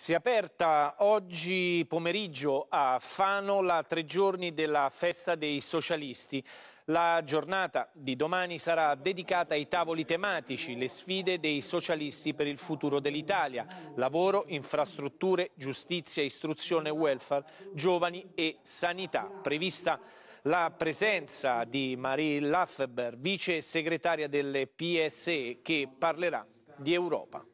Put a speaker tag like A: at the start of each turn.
A: Si è aperta oggi pomeriggio a Fano la tre giorni della festa dei socialisti. La giornata di domani sarà dedicata ai tavoli tematici, le sfide dei socialisti per il futuro dell'Italia, lavoro, infrastrutture, giustizia, istruzione e welfare, giovani e sanità. Prevista la presenza di Marie Lafferber, vice segretaria delle PSE, che parlerà di Europa.